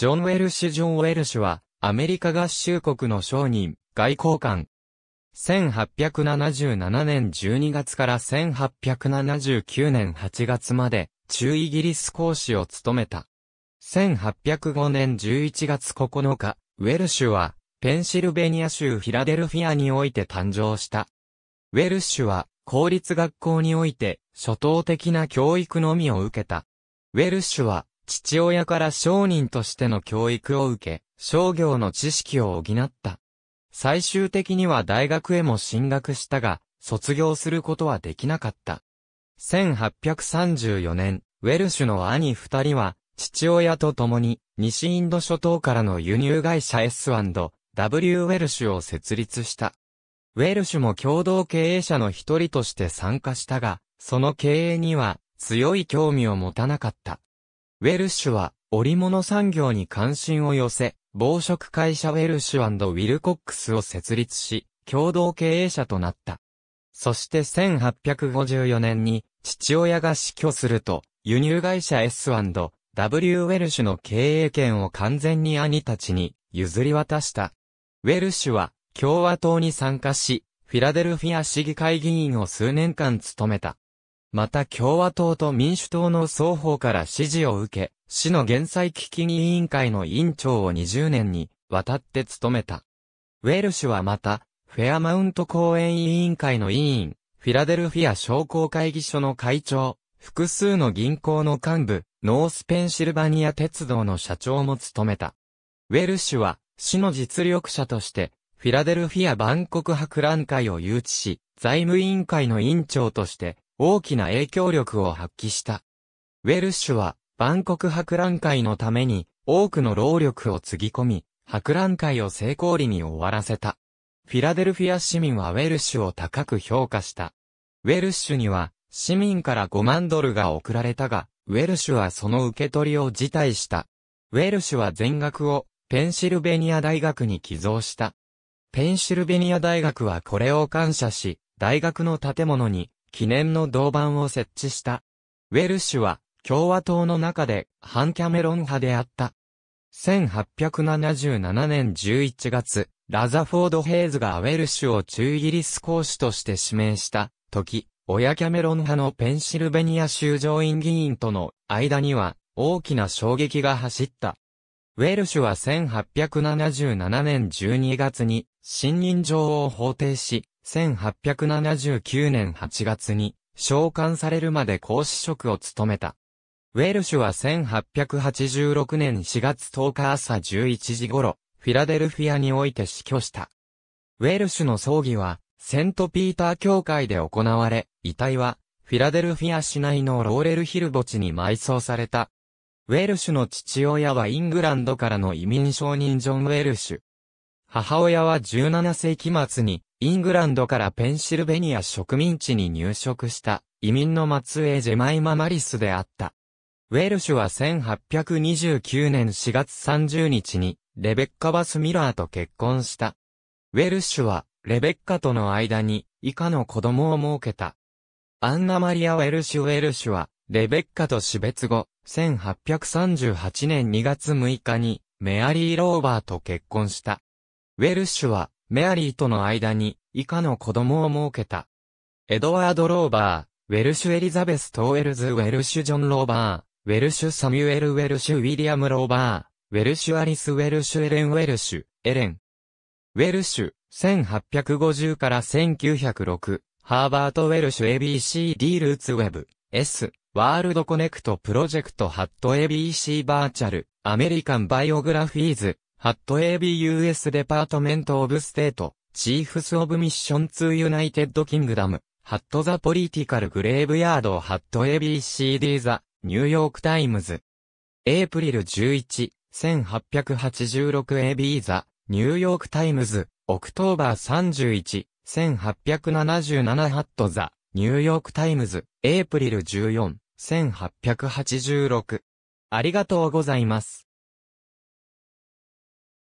ジョン・ウェルシュ・ジョン・ウェルシュは、アメリカ合衆国の商人、外交官。1877年12月から1879年8月まで、中イギリス公使を務めた。1805年11月9日、ウェルシュは、ペンシルベニア州フィラデルフィアにおいて誕生した。ウェルシュは、公立学校において、初等的な教育のみを受けた。ウェルシュは、父親から商人としての教育を受け、商業の知識を補った。最終的には大学へも進学したが、卒業することはできなかった。1834年、ウェルシュの兄二人は、父親と共に、西インド諸島からの輸入会社 S&W ウェルシュを設立した。ウェルシュも共同経営者の一人として参加したが、その経営には強い興味を持たなかった。ウェルシュは、織物産業に関心を寄せ、防食会社ウェルシュウィルコックスを設立し、共同経営者となった。そして1854年に、父親が死去すると、輸入会社 S&W ウェルシュの経営権を完全に兄たちに譲り渡した。ウェルシュは共和党に参加し、フィラデルフィア市議会議員を数年間務めた。また共和党と民主党の双方から支持を受け、市の減災基金委員会の委員長を20年にわたって務めた。ウェルシュはまた、フェアマウント公園委員会の委員、フィラデルフィア商工会議所の会長、複数の銀行の幹部、ノースペンシルバニア鉄道の社長も務めた。ウェルシュは、市の実力者として、フィラデルフィア万国博覧会を誘致し、財務委員会の委員長として、大きな影響力を発揮した。ウェルッシュは、万国博覧会のために、多くの労力をつぎ込み、博覧会を成功裏に終わらせた。フィラデルフィア市民はウェルッシュを高く評価した。ウェルッシュには、市民から5万ドルが送られたが、ウェルシュはその受け取りを辞退した。ウェルシュは全額をペンシルベニア大学に寄贈した。ペンシルベニア大学はこれを感謝し、大学の建物に記念の銅板を設置した。ウェルシュは共和党の中で反キャメロン派であった。1877年11月、ラザフォード・ヘイズがウェルシュを中イギリス公使として指名した時、親キャメロン派のペンシルベニア州上院議員との間には大きな衝撃が走った。ウェルシュは1877年12月に信任状を法定し、1879年8月に召喚されるまで講師職を務めた。ウェルシュは1886年4月10日朝11時頃、フィラデルフィアにおいて死去した。ウェルシュの葬儀は、セントピーター教会で行われ、遺体は、フィラデルフィア市内のローレルヒル墓地に埋葬された。ウェルシュの父親はイングランドからの移民承認ジョン・ウェルシュ。母親は17世紀末にイングランドからペンシルベニア植民地に入植した移民の末裔ジェマイマ・マリスであった。ウェルシュは1829年4月30日にレベッカ・バス・ミラーと結婚した。ウェルシュはレベッカとの間に以下の子供を設けた。アンナ・マリア・ウェルシュ・ウェルシュはレベッカと死別後、1838年2月6日にメアリー・ローバーと結婚した。ウェルシュはメアリーとの間に以下の子供を設けた。エドワード・ローバー、ウェルシュ・エリザベス・トーエルズ・ウェルシュ・ジョン・ローバー、ウェルシュ・サミュエル・ウェルシュ・ウィリアム・ローバー、ウェルシュ・アリス・ウェルシュ・エレン・ウェルシュ、エレン。ウェルシュ、1850から1906、ハーバート・ウェルシュ ABCD ルーツウェブ、S、ワールドコネクトプロジェクトハット ABC バーチャル、アメリカンバイオグラフィーズ、ハット ABUS デパートメントオブステート、チーフスオブミッションツーユナイテッドキングダム、ハットザポリティカルグレーブヤードハット ABCD ザ、ニューヨークタイムズ。エイプリル11、1886AB ザ、ニューヨークタイムズ、オクトーバー31、1877ハットザ、ニューヨークタイムズ、エイプリル14、1886。ありがとうございます。